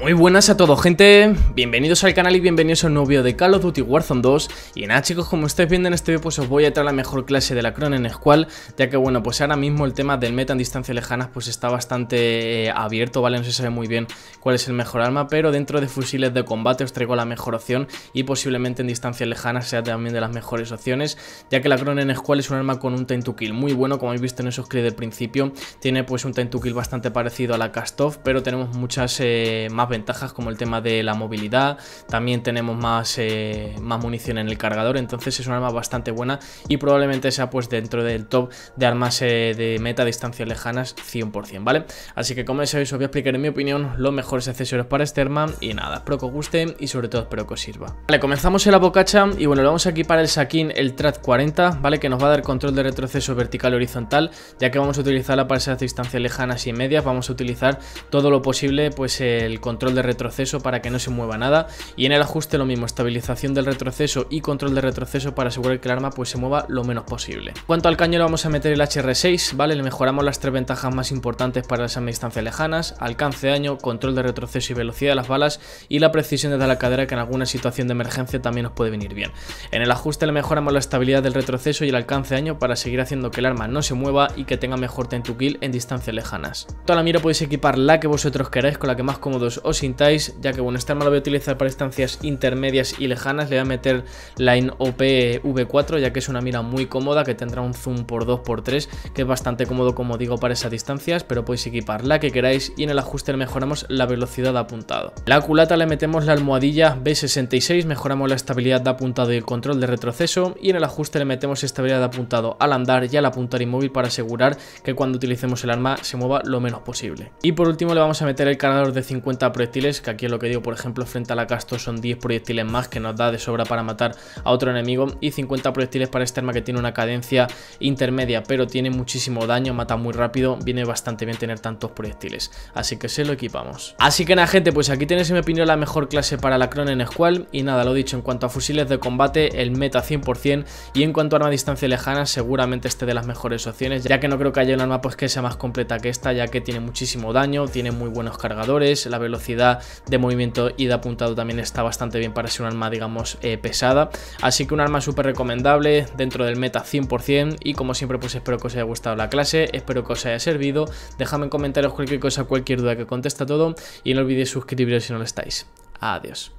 Muy buenas a todos gente, bienvenidos al canal y bienvenidos a un nuevo de Call of Duty Warzone 2 Y nada chicos, como estáis viendo en este vídeo pues os voy a traer la mejor clase de la Cronen en Ya que bueno, pues ahora mismo el tema del meta en distancias lejanas pues está bastante eh, abierto, ¿vale? No se sabe muy bien cuál es el mejor arma Pero dentro de fusiles de combate os traigo la mejor opción y posiblemente en distancias lejanas sea también de las mejores opciones Ya que la Cronen en es un arma con un time to kill muy bueno, como habéis visto en esos clips del principio Tiene pues un time to kill bastante parecido a la Cast Off, pero tenemos muchas eh, mapas ventajas como el tema de la movilidad, también tenemos más, eh, más munición en el cargador, entonces es un arma bastante buena y probablemente sea pues dentro del top de armas eh, de meta distancias lejanas 100%, ¿vale? Así que como sabéis os voy a explicar en mi opinión los mejores accesorios para este arma y nada, espero que os guste y sobre todo espero que os sirva. Vale, comenzamos en la bocacha y bueno, le vamos a equipar el saquín, el Trat 40, ¿vale? Que nos va a dar control de retroceso vertical y horizontal, ya que vamos a utilizarla para esas distancias lejanas y medias, vamos a utilizar todo lo posible pues el control control de retroceso para que no se mueva nada y en el ajuste lo mismo, estabilización del retroceso y control de retroceso para asegurar que el arma pues se mueva lo menos posible. En cuanto al cañón vamos a meter el HR6, ¿vale? Le mejoramos las tres ventajas más importantes para las distancias lejanas, alcance de año control de retroceso y velocidad de las balas y la precisión desde la cadera que en alguna situación de emergencia también nos puede venir bien. En el ajuste le mejoramos la estabilidad del retroceso y el alcance de año para seguir haciendo que el arma no se mueva y que tenga mejor tentu kill en distancias lejanas. Toda la mira podéis equipar la que vosotros queráis con la que más cómodos os sintáis, ya que bueno, este arma lo voy a utilizar para distancias intermedias y lejanas, le voy a meter line OP V4, ya que es una mira muy cómoda, que tendrá un zoom por 2x3, que es bastante cómodo como digo para esas distancias, pero podéis equipar la que queráis y en el ajuste le mejoramos la velocidad de apuntado. La culata le metemos la almohadilla B66, mejoramos la estabilidad de apuntado y el control de retroceso y en el ajuste le metemos estabilidad de apuntado al andar y al apuntar inmóvil para asegurar que cuando utilicemos el arma se mueva lo menos posible. Y por último le vamos a meter el cargador de 50 proyectiles, que aquí es lo que digo, por ejemplo, frente a la casto son 10 proyectiles más que nos da de sobra para matar a otro enemigo y 50 proyectiles para este arma que tiene una cadencia intermedia, pero tiene muchísimo daño, mata muy rápido, viene bastante bien tener tantos proyectiles, así que se lo equipamos. Así que nada gente, pues aquí tenéis mi opinión la mejor clase para la en Squall y nada, lo dicho, en cuanto a fusiles de combate, el meta 100% y en cuanto a arma a distancia lejana, seguramente esté de las mejores opciones, ya que no creo que haya un arma pues que sea más completa que esta, ya que tiene muchísimo daño, tiene muy buenos cargadores, la velocidad de movimiento y de apuntado también está bastante bien para ser un arma, digamos, eh, pesada. Así que un arma súper recomendable dentro del meta 100% y como siempre pues espero que os haya gustado la clase, espero que os haya servido. déjame en comentarios cualquier cosa, cualquier duda que contesta todo y no olvidéis suscribiros si no lo estáis. Adiós.